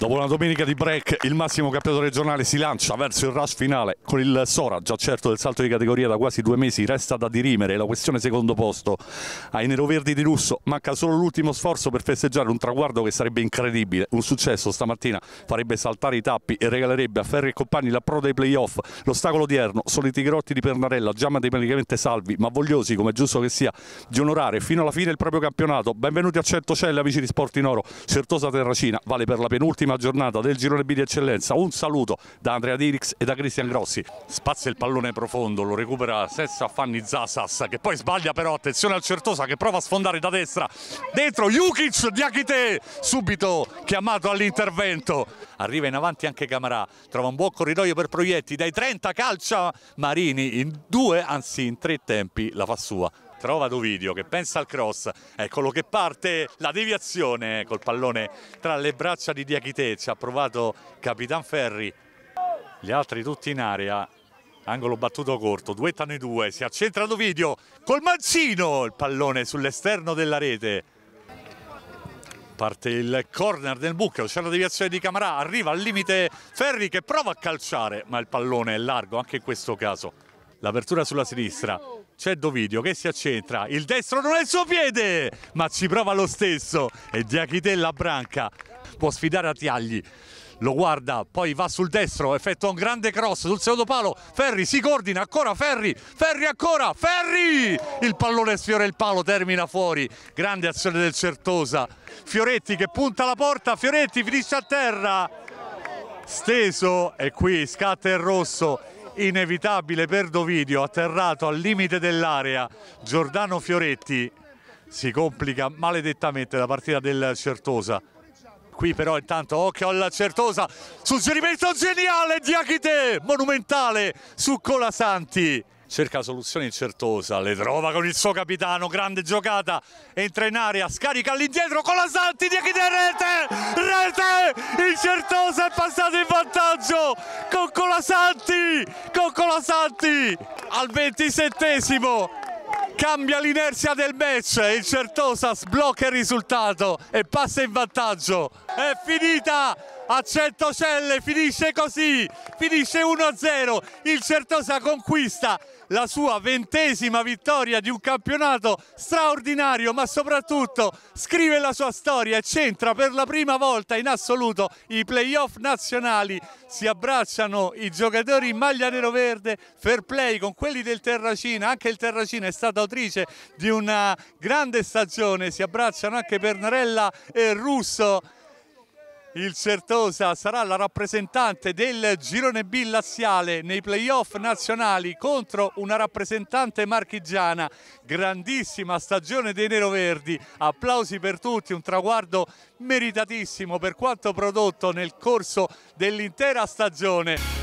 Dopo una domenica di break, il massimo campionato regionale si lancia verso il rush finale con il Sora, già certo del salto di categoria da quasi due mesi, resta da dirimere la questione secondo posto. Ai neroverdi di Russo manca solo l'ultimo sforzo per festeggiare un traguardo che sarebbe incredibile. Un successo stamattina farebbe saltare i tappi e regalerebbe a Ferri e compagni l'approdo ai playoff. L'ostacolo odierno soliti grotti di Pernarella, già matematicamente salvi, ma vogliosi, come è giusto che sia, di onorare fino alla fine il proprio campionato. Benvenuti a Centocelle, amici di Sport in Oro. Certosa Terracina vale per la penultima prima giornata del girone B di eccellenza. Un saluto da Andrea Dirix e da Cristian Grossi. Spazza il pallone profondo, lo recupera Sessa Fanni Zasas che poi sbaglia però, attenzione al Certosa che prova a sfondare da destra. Dentro Jukic di Akite, subito chiamato all'intervento. Arriva in avanti anche Camarà, trova un buon corridoio per Proietti, dai 30 calcia Marini in due, anzi in tre tempi la fa sua trova Dovidio che pensa al cross, eccolo che parte la deviazione col pallone tra le braccia di Diachite, ci ha provato Capitan Ferri, gli altri tutti in area, angolo battuto corto, duettano i due, si accentra Dovidio col mancino, il pallone sull'esterno della rete. Parte il corner del Bucchio, c'è la deviazione di Camarà, arriva al limite Ferri che prova a calciare, ma il pallone è largo anche in questo caso l'apertura sulla sinistra, c'è Dovidio che si accentra, il destro non è il suo piede, ma ci prova lo stesso e Diachitella branca, può sfidare a Tiagli, lo guarda, poi va sul destro, effettua un grande cross sul secondo palo, Ferri si coordina, ancora Ferri, Ferri ancora, Ferri! Il pallone sfiora il palo, termina fuori, grande azione del Certosa, Fioretti che punta la porta, Fioretti finisce a terra, steso e qui scatta il rosso inevitabile per Dovidio, atterrato al limite dell'area, Giordano Fioretti si complica maledettamente la partita del Certosa. Qui però intanto occhio al Certosa, suggerimento geniale di Achite, monumentale su Colasanti. Cerca soluzione in Certosa, le trova con il suo capitano, grande giocata, entra in area, scarica all'indietro, Colasanti di Achite, rete, rete, il Certosa è passato in vantaggio, Coccola Santi! Coccola Santi! Al ventisettesimo cambia l'inerzia del match e il Certosa sblocca il risultato e passa in vantaggio. È finita! a Centocelle, finisce così, finisce 1-0, il Certosa conquista la sua ventesima vittoria di un campionato straordinario ma soprattutto scrive la sua storia e c'entra per la prima volta in assoluto i playoff nazionali si abbracciano i giocatori in maglia nero-verde fair play con quelli del Terracina anche il Terracina è stata autrice di una grande stagione si abbracciano anche Pernarella e Russo il Certosa sarà la rappresentante del girone B laziale nei playoff nazionali contro una rappresentante marchigiana. Grandissima stagione dei neroverdi, applausi per tutti, un traguardo meritatissimo per quanto prodotto nel corso dell'intera stagione.